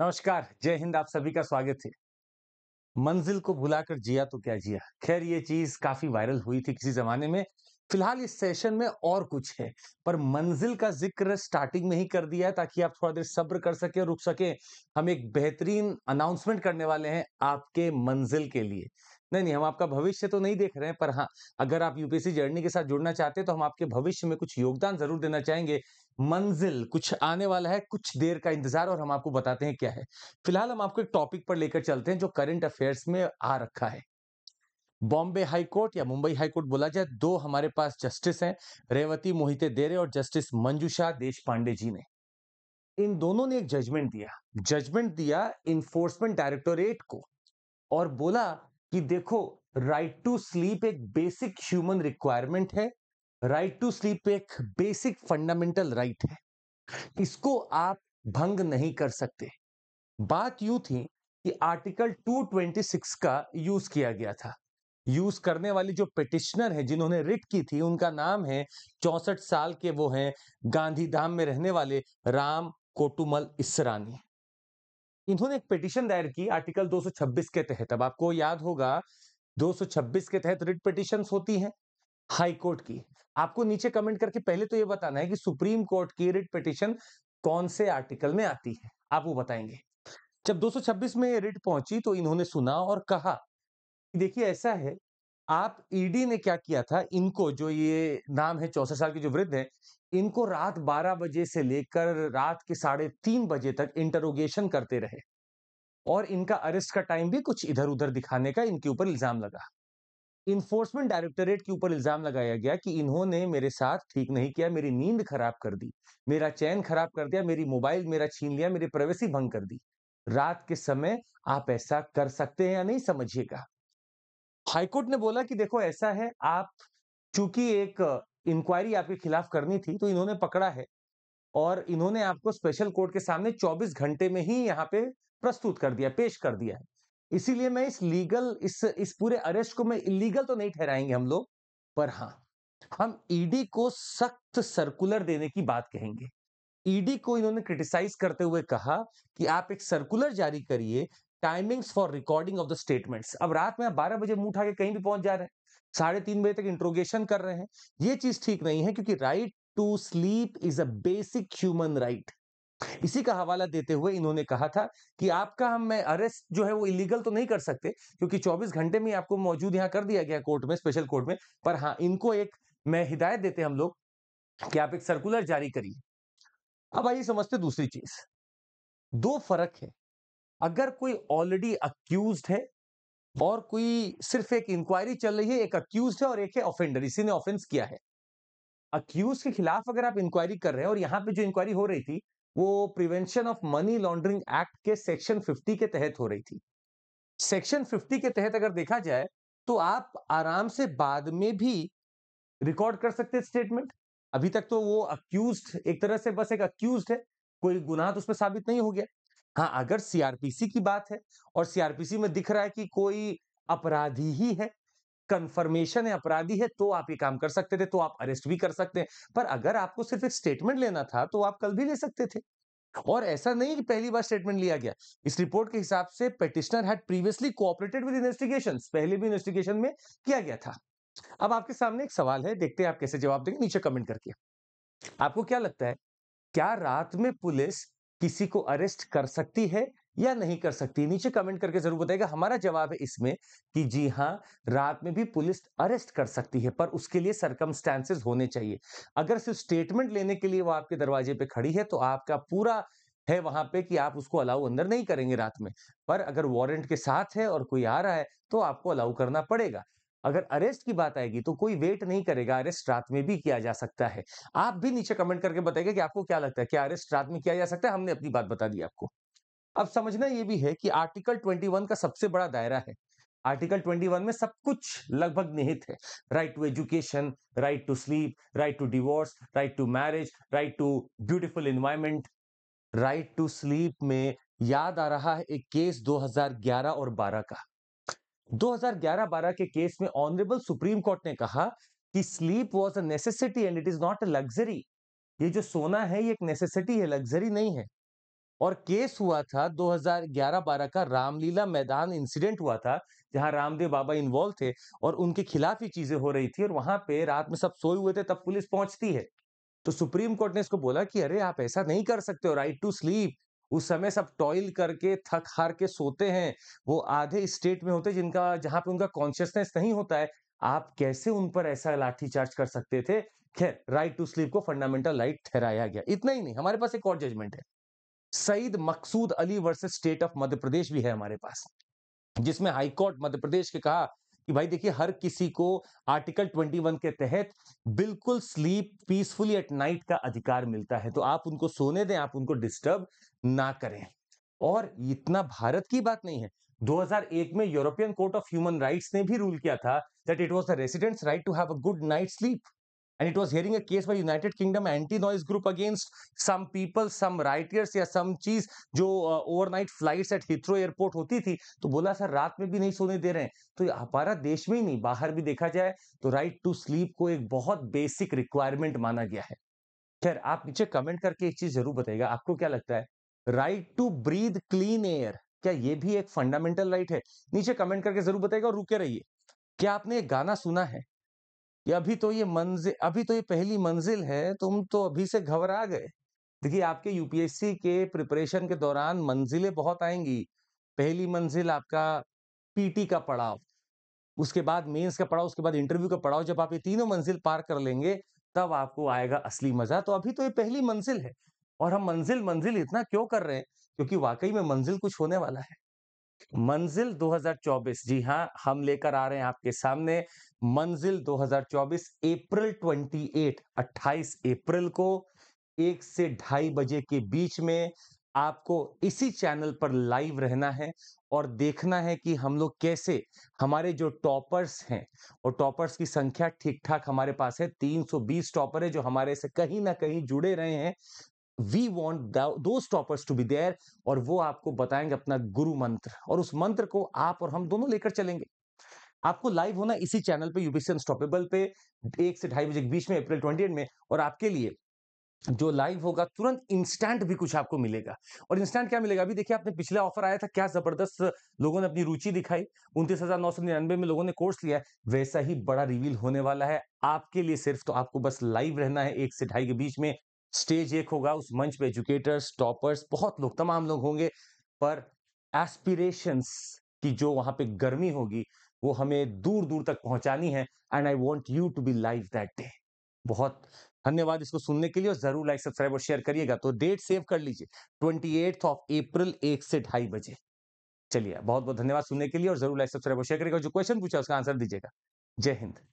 नमस्कार जय हिंद आप सभी का स्वागत है मंजिल को भुलाकर जिया तो क्या जिया खैर ये चीज काफी वायरल हुई थी किसी जमाने में फिलहाल इस सेशन में और कुछ है पर मंजिल का जिक्र स्टार्टिंग में ही कर दिया है ताकि आप थोड़ा देर सब्र कर सके रुक सके हम एक बेहतरीन अनाउंसमेंट करने वाले हैं आपके मंजिल के लिए नहीं नहीं हम आपका भविष्य तो नहीं देख रहे हैं पर हाँ अगर आप यूपीएससी जर्नी के साथ जुड़ना चाहते हैं तो हम आपके भविष्य में कुछ योगदान जरूर देना चाहेंगे मंजिल कुछ आने वाला है कुछ देर का इंतजार और हम आपको बताते हैं क्या है फिलहाल हम आपको एक टॉपिक पर लेकर चलते हैं जो करंट अफेयर्स में आ रखा है बॉम्बे हाई कोर्ट या मुंबई हाई कोर्ट बोला जाए दो हमारे पास जस्टिस हैं रेवती मोहिते देरे और जस्टिस मंजूषा देश पांडे जी ने इन दोनों ने एक जजमेंट दिया जजमेंट दिया इन्फोर्समेंट डायरेक्टोरेट को और बोला कि देखो राइट टू स्लीप एक बेसिक ह्यूमन रिक्वायरमेंट है राइट टू स्लीप एक बेसिक फंडामेंटल राइट है इसको आप भंग नहीं कर सकते बात यू थी कि आर्टिकल 226 का यूज किया गया था यूज करने वाली जो पिटिशनर है जिन्होंने रिट की थी उनका नाम है चौसठ साल के वो हैं गांधीधाम में रहने वाले राम कोटुमल इसरानी इन्होंने एक पिटिशन दायर की आर्टिकल 226 के तहत अब आपको याद होगा 226 के तहत रिट पिटिशन होती है हाई कोर्ट की आपको नीचे कमेंट करके पहले तो ये बताना है कि सुप्रीम कोर्ट की रिट पिटिशन कौन से आर्टिकल में आती है आप वो बताएंगे जब 226 में रिट पहुंची तो इन्होंने सुना और कहा देखिए ऐसा है आप ईडी e ने क्या किया था इनको जो ये नाम है चौसठ साल के जो वृद्ध है इनको रात 12 बजे से लेकर रात के साढ़े तीन बजे तक इंटरोगेशन करते रहे और इनका अरेस्ट का टाइम भी कुछ इधर उधर दिखाने का इनके ऊपर इल्जाम लगा इन्फोर्समेंट डायरेक्टोरेट के ऊपर इल्जाम लगाया गया कि इन्होंने मेरे साथ ठीक नहीं किया मेरी नींद खराब कर दी मेरा चैन खराब कर दिया मेरी मोबाइल मेरा छीन लिया मेरी प्राइवेसी भंग कर दी रात के समय आप ऐसा कर सकते हैं या नहीं समझिएगा हाईकोर्ट ने बोला कि देखो ऐसा है आप चूंकि एक इंक्वायरी आपके खिलाफ करनी थी तो इन्होंने पकड़ा है और इन्होंने आपको स्पेशल कोर्ट के सामने 24 घंटे में ही यहाँ पे प्रस्तुत कर दिया पेश कर दिया है इसीलिए मैं इस लीगल इस इस पूरे अरेस्ट को मैं इलीगल तो नहीं ठहराएंगे हम लोग पर हाँ हम ईडी e को सख्त सर्कुलर देने की बात कहेंगे ईडी e को इन्होंने क्रिटिसाइज करते हुए कहा कि आप एक सर्कुलर जारी करिए timings for recording of the statements अब रात में आप बारह बजे मुंह उठा के कहीं भी पहुंच जा रहे हैं साढ़े तीन बजे तक इंट्रोगेशन कर रहे हैं ये चीज ठीक नहीं है क्योंकि right to sleep is a basic human right इसी का हवाला देते हुए इन्होंने कहा था कि आपका हम मैं अरेस्ट जो है वो इलीगल तो नहीं कर सकते क्योंकि 24 घंटे में आपको मौजूद यहां कर दिया गया कोर्ट में स्पेशल कोर्ट में पर हाँ इनको एक मैं हिदायत देते हम लोग कि आप एक सर्कुलर जारी करिए अब आइए समझते दूसरी चीज दो फर्क है अगर कोई ऑलरेडी अक्यूज है और कोई सिर्फ एक इंक्वायरी चल रही है एक अक्यूज है और एक है ऑफेंडर इसी ने ऑफेंस किया है अक्यूज के खिलाफ अगर आप इंक्वायरी कर रहे हैं और यहाँ पे जो इंक्वायरी हो रही थी वो prevention of money laundering act के सेक्शन 50 के तहत हो रही थी सेक्शन 50 के तहत अगर देखा जाए तो आप आराम से बाद में भी रिकॉर्ड कर सकते स्टेटमेंट अभी तक तो वो अक्यूज एक तरह से बस एक अक्यूज है कोई गुनाह तो उसमें साबित नहीं हो गया हाँ अगर सीआरपीसी की बात है और सीआरपीसी में दिख रहा है कि कोई अपराधी ही है कंफर्मेशन है अपराधी है तो आप ये काम कर सकते थे तो आप अरेस्ट भी कर सकते हैं पर अगर आपको सिर्फ एक स्टेटमेंट लेना था तो आप कल भी ले सकते थे और ऐसा नहीं कि पहली बार स्टेटमेंट लिया गया इस रिपोर्ट के हिसाब से petitioner had previously cooperated with investigation पहले भी इन्वेस्टिगेशन में किया गया था अब आपके सामने एक सवाल है देखते हैं आप कैसे जवाब देंगे नीचे कमेंट करके आपको क्या लगता है क्या रात में पुलिस किसी को अरेस्ट कर सकती है या नहीं कर सकती नीचे कमेंट करके जरूर बताएगा हमारा जवाब है इसमें कि जी हाँ रात में भी पुलिस अरेस्ट कर सकती है पर उसके लिए सरकमस्टांसेस होने चाहिए अगर सिर्फ स्टेटमेंट लेने के लिए वो आपके दरवाजे पे खड़ी है तो आपका पूरा है वहां पे कि आप उसको अलाउ अंदर नहीं करेंगे रात में पर अगर वारंट के साथ है और कोई आ रहा है तो आपको अलाउ करना पड़ेगा अगर अरेस्ट की बात आएगी तो कोई वेट नहीं करेगा अरेस्ट रात में भी किया जा सकता है आप भी नीचे कमेंट करके बताएगा कि आपको क्या लगता है क्या अरेस्ट रात में किया जा सकता है हमने अपनी बात बता दी आपको अब समझना यह भी है कि आर्टिकल 21 का सबसे बड़ा दायरा है आर्टिकल 21 में सब कुछ लगभग निहित है right to education right to sleep right to divorce right to marriage right to beautiful environment right to sleep में याद आ रहा है एक केस 2011 और 12 का 2011-12 के केस में ऑनरेबल सुप्रीम कोर्ट ने कहा कि sleep was a necessity and it is not a luxury ये जो सोना है ये एक नेसेसिटी है लग्जरी नहीं है और केस हुआ था 2011-12 का रामलीला मैदान इंसिडेंट हुआ था जहां रामदेव बाबा इन्वॉल्व थे और उनके खिलाफ ही चीजें हो रही थी और वहां पे रात में सब सोए हुए थे तब पुलिस पहुंचती है तो सुप्रीम कोर्ट ने इसको बोला कि अरे आप ऐसा नहीं कर सकते हो राइट टू स्लीप उस समय सब टॉयल करके थक हार के सोते हैं वो आधे स्टेट में होते जिनका जहां पे उनका कॉन्शियसनेस नहीं होता है आप कैसे उन पर ऐसा लाठीचार्ज कर सकते थे खैर राइट टू स्लीप को फंडामेंटल राइट ठहराया गया इतना ही नहीं हमारे पास एक और जजमेंट है Syed Maqsood Ali versus state of Madhya Pradesh भी है हमारे पास जिसमें हाईकोर्ट मध्य प्रदेश के कहा कि भाई देखिए हर किसी को आर्टिकल 21 के तहत बिल्कुल स्लीप पीसफुली एट नाइट का अधिकार मिलता है तो आप उनको सोने दें आप उनको डिस्टर्ब ना करें और इतना भारत की बात नहीं है 2001 में European court of human rights ने भी रूल किया था that it was the residents right to have a good night sleep and it was hearing a case by United Kingdom anti noise group against some people some writers या some चीज जो overnight flights at Heathrow airport होती थी तो बोला sir रात में भी नहीं सोने दे रहे हैं तो हमारा देश में ही नहीं बाहर भी देखा जाए तो राइट टू स्लीप को एक बहुत बेसिक रिक्वायरमेंट माना गया है खैर आप नीचे कमेंट करके एक चीज जरूर बताइएगा आपको क्या लगता है right to breathe clean air क्या ये भी एक फंडामेंटल राइट है नीचे कमेंट करके जरूर बताएगा और रुके रहिए क्या आपने एक गाना सुना है ये अभी तो ये मंजिल अभी तो ये पहली मंजिल है तुम तो अभी से घबरा गए देखिए आपके यूपीएससी के प्रिपरेशन के दौरान मंजिलें बहुत आएंगी पहली मंजिल आपका पीटी का पड़ाव उसके बाद मेंस का पड़ाव उसके बाद इंटरव्यू का पड़ाव जब आप ये तीनों मंजिल पार कर लेंगे तब आपको आएगा असली मजा तो अभी तो ये पहली मंजिल है और हम मंजिल मंजिल इतना क्यों कर रहे हैं क्योंकि वाकई में मंजिल कुछ होने वाला है मंजिल 2024 जी हाँ हम लेकर आ रहे हैं आपके सामने मंजिल 2024 अप्रैल 28 28 अप्रैल को एक से ढाई बजे के बीच में आपको इसी चैनल पर लाइव रहना है और देखना है कि हम लोग कैसे हमारे जो टॉपर्स हैं और टॉपर्स की संख्या ठीक ठाक हमारे पास है 320 टॉपर है जो हमारे से कहीं ना कहीं जुड़े रहे हैं वी वॉन्ट दो स्टॉपर्स टू बी देयर और वो आपको बताएंगे अपना गुरु मंत्र और उस मंत्र को आप और हम दोनों लेकर चलेंगे आपको लाइव होना इसी चैनल पे यूपीसी अनस्टॉपेबल पे एक से ढाई बजे के बीच में अप्रैल ट्वेंटी में और आपके लिए जो लाइव होगा तुरंत इंस्टेंट भी कुछ आपको मिलेगा और इंस्टेंट क्या मिलेगा अभी देखिए आपने पिछला ऑफर आया था क्या जबरदस्त लोगों ने अपनी रुचि दिखाई उनतीस हजार नौ सौ निन्यानवे में लोगों ने कोर्स लिया वैसा ही बड़ा रिवील होने वाला है आपके लिए सिर्फ तो आपको बस लाइव रहना है एक से ढाई के बीच में स्टेज एक होगा उस मंच पे एजुकेटर्स टॉपर्स बहुत लोग तमाम लोग होंगे पर एस्पिरेशंस की जो वहां पे गर्मी होगी वो हमें दूर दूर तक पहुंचानी है and I want you to be live that day बहुत धन्यवाद इसको सुनने के लिए और जरूर लाइक सब्सक्राइब और शेयर करिएगा तो डेट सेव कर लीजिए ट्वेंटी एट्थ ऑफ अप्रैल एक से ढाई बजे चलिए बहुत बहुत धन्यवाद सुनने के लिए और जरूर लाइक सब्सक्राइब और शेयर करिएगा जो क्वेश्चन पूछा उसका आंसर दीजिएगा जय हिंद